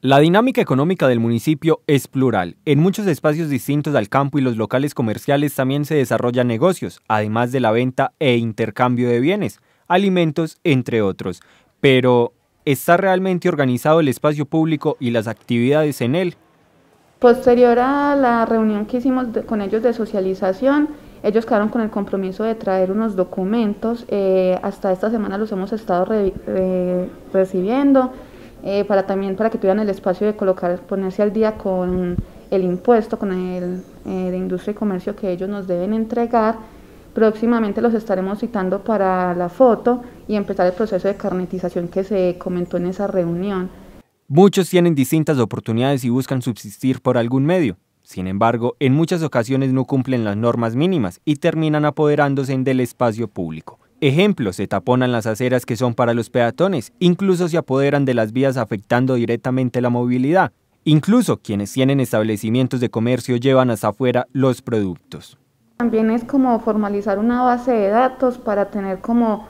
La dinámica económica del municipio es plural. En muchos espacios distintos al campo y los locales comerciales también se desarrollan negocios, además de la venta e intercambio de bienes, alimentos, entre otros. Pero, ¿está realmente organizado el espacio público y las actividades en él? Posterior a la reunión que hicimos con ellos de socialización, ellos quedaron con el compromiso de traer unos documentos. Eh, hasta esta semana los hemos estado eh, recibiendo eh, para también para que tuvieran el espacio de colocar, ponerse al día con el impuesto, con el eh, de industria y comercio que ellos nos deben entregar. Próximamente los estaremos citando para la foto y empezar el proceso de carnetización que se comentó en esa reunión. Muchos tienen distintas oportunidades y buscan subsistir por algún medio. Sin embargo, en muchas ocasiones no cumplen las normas mínimas y terminan apoderándose del espacio público. Ejemplo, se taponan las aceras que son para los peatones, incluso se apoderan de las vías afectando directamente la movilidad. Incluso quienes tienen establecimientos de comercio llevan hasta afuera los productos. También es como formalizar una base de datos para tener como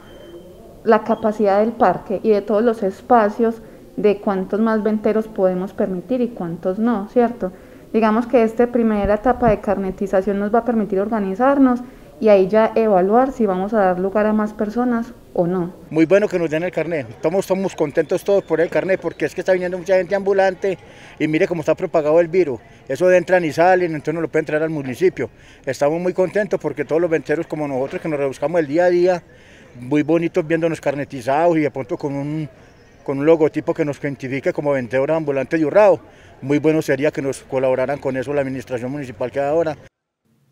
la capacidad del parque y de todos los espacios de cuántos más venteros podemos permitir y cuántos no, ¿cierto? Digamos que esta primera etapa de carnetización nos va a permitir organizarnos y ahí ya evaluar si vamos a dar lugar a más personas o no. Muy bueno que nos den el carnet, estamos, estamos contentos todos por el carnet porque es que está viniendo mucha gente ambulante y mire cómo está propagado el virus, eso de entran y salen, entonces no lo puede entrar al municipio. Estamos muy contentos porque todos los venteros como nosotros que nos rebuscamos el día a día, muy bonitos viéndonos carnetizados y de pronto con un, con un logotipo que nos identifique como vendedor ambulante de Urrao. Muy bueno sería que nos colaboraran con eso la administración municipal que ahora.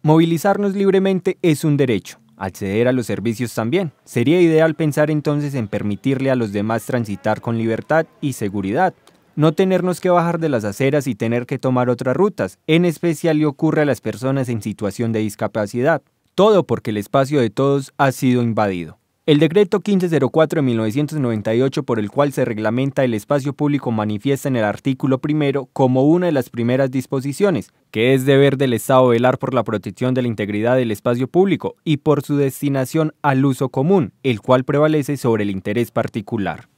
Movilizarnos libremente es un derecho, acceder a los servicios también. Sería ideal pensar entonces en permitirle a los demás transitar con libertad y seguridad, no tenernos que bajar de las aceras y tener que tomar otras rutas, en especial le ocurre a las personas en situación de discapacidad. Todo porque el espacio de todos ha sido invadido. El decreto 1504 de 1998 por el cual se reglamenta el espacio público manifiesta en el artículo primero como una de las primeras disposiciones que es deber del Estado velar por la protección de la integridad del espacio público y por su destinación al uso común, el cual prevalece sobre el interés particular.